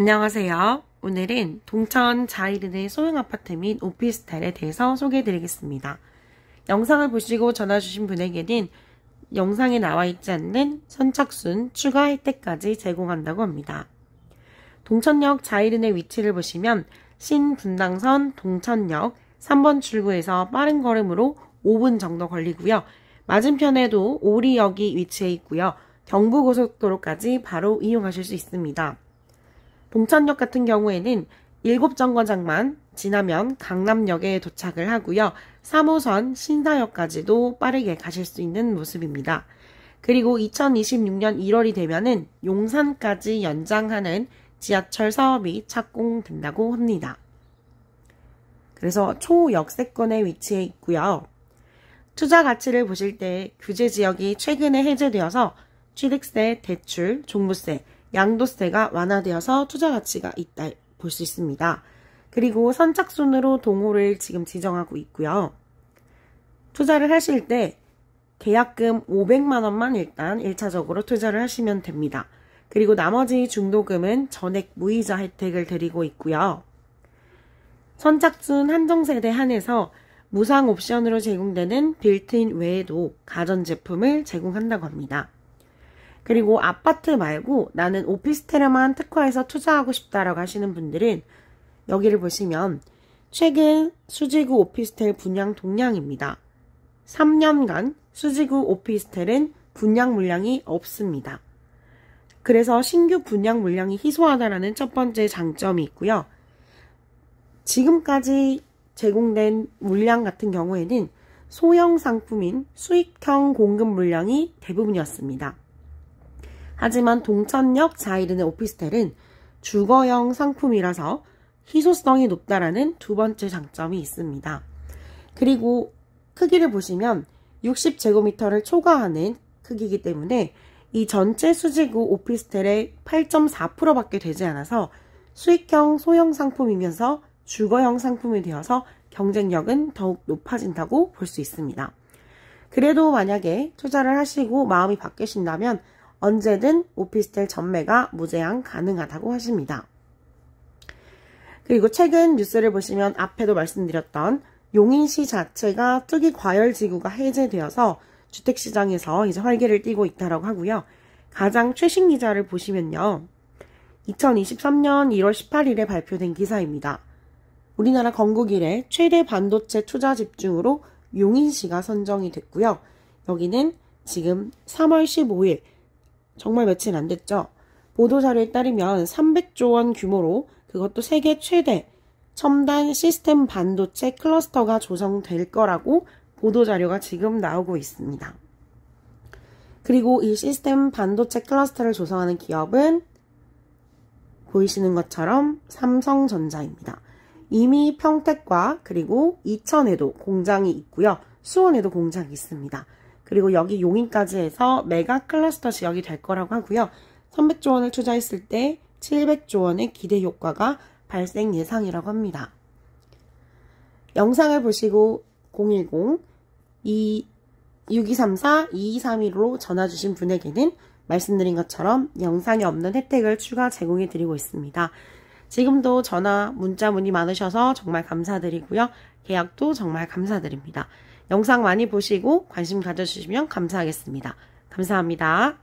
안녕하세요. 오늘은 동천 자이른의 소형아파트 및 오피스텔에 대해서 소개해드리겠습니다. 영상을 보시고 전화주신 분에게는 영상에 나와있지 않는 선착순 추가 혜택까지 제공한다고 합니다. 동천역 자이른의 위치를 보시면 신분당선 동천역 3번 출구에서 빠른 걸음으로 5분 정도 걸리고요. 맞은편에도 오리역이 위치해 있고요. 경부고속도로까지 바로 이용하실 수 있습니다. 봉천역 같은 경우에는 7정거장만 지나면 강남역에 도착을 하고요. 3호선 신사역까지도 빠르게 가실 수 있는 모습입니다. 그리고 2026년 1월이 되면은 용산까지 연장하는 지하철 사업이 착공된다고 합니다. 그래서 초역세권에 위치해 있고요. 투자 가치를 보실 때 규제 지역이 최근에 해제되어서 취득세, 대출, 종부세, 양도세가 완화되어서 투자 가치가 있다 볼 수 있습니다. 그리고 선착순으로 동호를 지금 지정하고 있고요. 투자를 하실 때 계약금 500만 원만 일단 1차적으로 투자를 하시면 됩니다. 그리고 나머지 중도금은 전액 무이자 혜택을 드리고 있고요. 선착순 한정세대 한해서 무상 옵션으로 제공되는 빌트인 외에도 가전제품을 제공한다고 합니다. 그리고 아파트 말고 나는 오피스텔에만 특화해서 투자하고 싶다라고 하시는 분들은 여기를 보시면 최근 수지구 오피스텔 분양 동향입니다. 3년간 수지구 오피스텔은 분양 물량이 없습니다. 그래서 신규 분양 물량이 희소하다라는 첫 번째 장점이 있고요. 지금까지 제공된 물량 같은 경우에는 소형 상품인 수익형 공급 물량이 대부분이었습니다. 하지만 동천역 자이른의 오피스텔은 주거형 상품이라서 희소성이 높다라는 두 번째 장점이 있습니다. 그리고 크기를 보시면 60제곱미터를 초과하는 크기이기 때문에 이 전체 수지구 오피스텔의 8.4%밖에 되지 않아서 수익형 소형 상품이면서 주거형 상품이 되어서 경쟁력은 더욱 높아진다고 볼 수 있습니다. 그래도 만약에 투자를 하시고 마음이 바뀌신다면 언제든 오피스텔 전매가 무제한 가능하다고 하십니다. 그리고 최근 뉴스를 보시면 앞에도 말씀드렸던 용인시 자체가 투기 과열 지구가 해제되어서 주택시장에서 이제 활기를 띠고 있다라고 하고요. 가장 최신 기사를 보시면요. 2023년 1월 18일에 발표된 기사입니다. 우리나라 건국 이래 최대 반도체 투자 집중으로 용인시가 선정이 됐고요. 여기는 지금 3월 15일 정말 며칠 안 됐죠. 보도자료에 따르면 300조 원 규모로 그것도 세계 최대 첨단 시스템 반도체 클러스터가 조성될 거라고 보도자료가 지금 나오고 있습니다. 그리고 이 시스템 반도체 클러스터를 조성하는 기업은 보이시는 것처럼 삼성전자입니다. 이미 평택과 그리고 이천에도 공장이 있고요. 수원에도 공장이 있습니다. 그리고 여기 용인까지 해서 메가 클러스터 지역이 될 거라고 하고요. 300조 원을 투자했을 때 700조 원의 기대 효과가 발생 예상이라고 합니다. 영상을 보시고 010-6234-2231로 전화 주신 분에게는 말씀드린 것처럼 영상이 없는 혜택을 추가 제공해 드리고 있습니다. 지금도 전화, 문자 문의 많으셔서 정말 감사드리고요. 계약도 정말 감사드립니다. 영상 많이 보시고 관심 가져주시면 감사하겠습니다. 감사합니다.